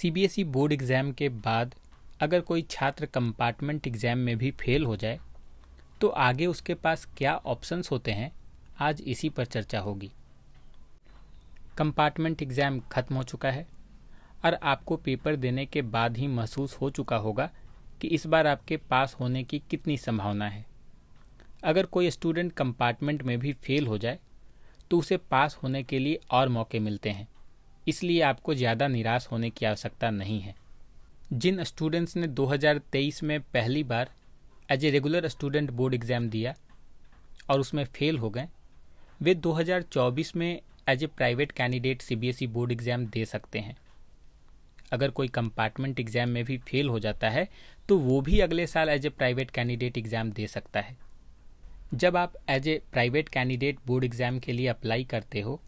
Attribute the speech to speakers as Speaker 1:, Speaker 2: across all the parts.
Speaker 1: CBSE board exam के बाद अगर कोई छात्र कंपार्टमेंट एग्ज़ाम में भी फेल हो जाए तो आगे उसके पास क्या ऑप्शंस होते हैं आज इसी पर चर्चा होगी कंपार्टमेंट एग्ज़ाम ख़त्म हो चुका है और आपको पेपर देने के बाद ही महसूस हो चुका होगा कि इस बार आपके पास होने की कितनी संभावना है अगर कोई स्टूडेंट कंपार्टमेंट में भी फेल हो जाए तो उसे पास होने के लिए और मौके मिलते हैं इसलिए आपको ज़्यादा निराश होने की आवश्यकता नहीं है जिन स्टूडेंट्स ने 2023 में पहली बार as a regular student board exam दिया और उसमें फेल हो गए वे 2024 में as a private candidate CBSE board exam दे सकते हैं अगर कोई कंपार्टमेंट एग्ज़ाम में भी फेल हो जाता है तो वो भी अगले साल as a private candidate exam दे सकता है जब आप as a private candidate board exam के लिए अप्लाई करते हो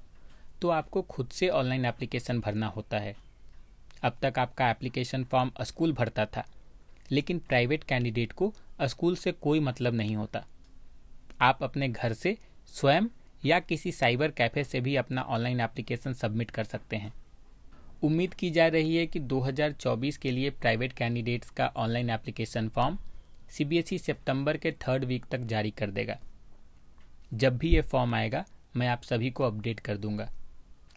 Speaker 1: तो आपको खुद से ऑनलाइन एप्लीकेशन भरना होता है अब तक आपका एप्लीकेशन फॉर्म स्कूल भरता था लेकिन प्राइवेट कैंडिडेट को स्कूल से कोई मतलब नहीं होता आप अपने घर से स्वयं या किसी साइबर कैफ़े से भी अपना ऑनलाइन एप्लीकेशन सबमिट कर सकते हैं उम्मीद की जा रही है कि 2024 के लिए प्राइवेट कैंडिडेट्स का ऑनलाइन एप्लीकेशन फॉर्म सीबीएसई सितंबर के थर्ड वीक तक जारी कर देगा जब भी ये फॉर्म आएगा मैं आप सभी को अपडेट कर दूंगा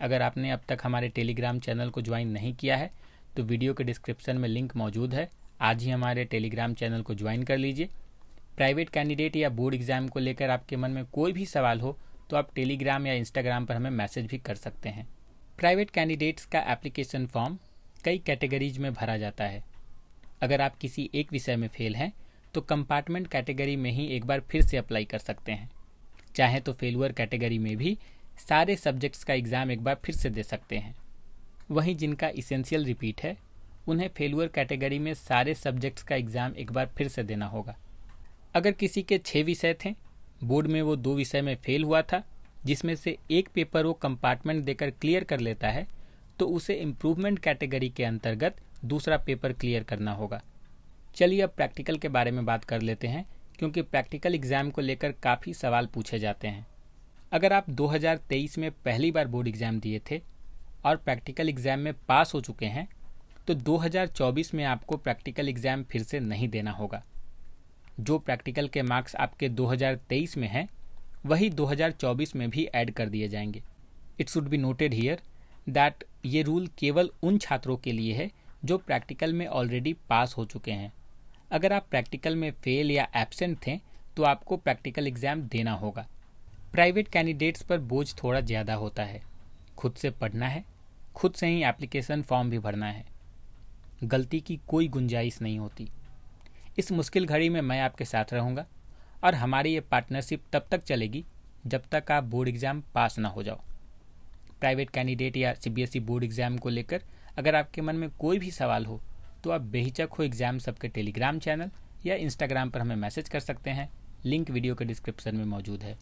Speaker 1: अगर आपने अब तक हमारे टेलीग्राम चैनल को ज्वाइन नहीं किया है तो वीडियो के डिस्क्रिप्शन में लिंक मौजूद है आज ही हमारे टेलीग्राम चैनल को ज्वाइन कर लीजिए प्राइवेट कैंडिडेट या बोर्ड एग्जाम को लेकर आपके मन में कोई भी सवाल हो तो आप टेलीग्राम या इंस्टाग्राम पर हमें मैसेज भी कर सकते हैं प्राइवेट कैंडिडेट्स का एप्लीकेशन फॉर्म कई कैटेगरीज में भरा जाता है अगर आप किसी एक विषय में फेल हैं तो कंपार्टमेंट कैटेगरी में ही एक बार फिर से अप्लाई कर सकते हैं चाहे तो फेलुअर कैटेगरी में भी सारे सब्जेक्ट्स का एग्ज़ाम एक बार फिर से दे सकते हैं वहीं जिनका इसेंशियल रिपीट है उन्हें फेलुअर कैटेगरी में सारे सब्जेक्ट्स का एग्ज़ाम एक बार फिर से देना होगा अगर किसी के छः विषय थे बोर्ड में वो दो विषय में फेल हुआ था जिसमें से एक पेपर वो कंपार्टमेंट देकर क्लियर कर लेता है तो उसे इम्प्रूवमेंट कैटेगरी के अंतर्गत दूसरा पेपर क्लियर करना होगा चलिए अब प्रैक्टिकल के बारे में बात कर लेते हैं क्योंकि प्रैक्टिकल एग्ज़ाम को लेकर काफ़ी सवाल पूछे जाते हैं अगर आप 2023 में पहली बार बोर्ड एग्ज़ाम दिए थे और प्रैक्टिकल एग्ज़ाम में पास हो चुके हैं तो 2024 में आपको प्रैक्टिकल एग्ज़ाम फिर से नहीं देना होगा जो प्रैक्टिकल के मार्क्स आपके 2023 में हैं वही 2024 में भी ऐड कर दिए जाएंगे it should be noted here that ये रूल केवल उन छात्रों के लिए है जो प्रैक्टिकल में ऑलरेडी पास हो चुके हैं अगर आप प्रैक्टिकल में फेल या एबसेंट थे तो आपको प्रैक्टिकल एग्ज़ाम देना होगा प्राइवेट कैंडिडेट्स पर बोझ थोड़ा ज़्यादा होता है खुद से पढ़ना है खुद से ही एप्लीकेशन फॉर्म भी भरना है गलती की कोई गुंजाइश नहीं होती इस मुश्किल घड़ी में मैं आपके साथ रहूँगा और हमारी ये पार्टनरशिप तब तक चलेगी जब तक आप बोर्ड एग्ज़ाम पास ना हो जाओ प्राइवेट कैंडिडेट या सीबीएसई बोर्ड एग्ज़ाम को लेकर अगर आपके मन में कोई भी सवाल हो तो आप बेहिचक हो एग्ज़ाम सबके टेलीग्राम चैनल या इंस्टाग्राम पर हमें मैसेज कर सकते हैं लिंक वीडियो के डिस्क्रिप्शन में मौजूद है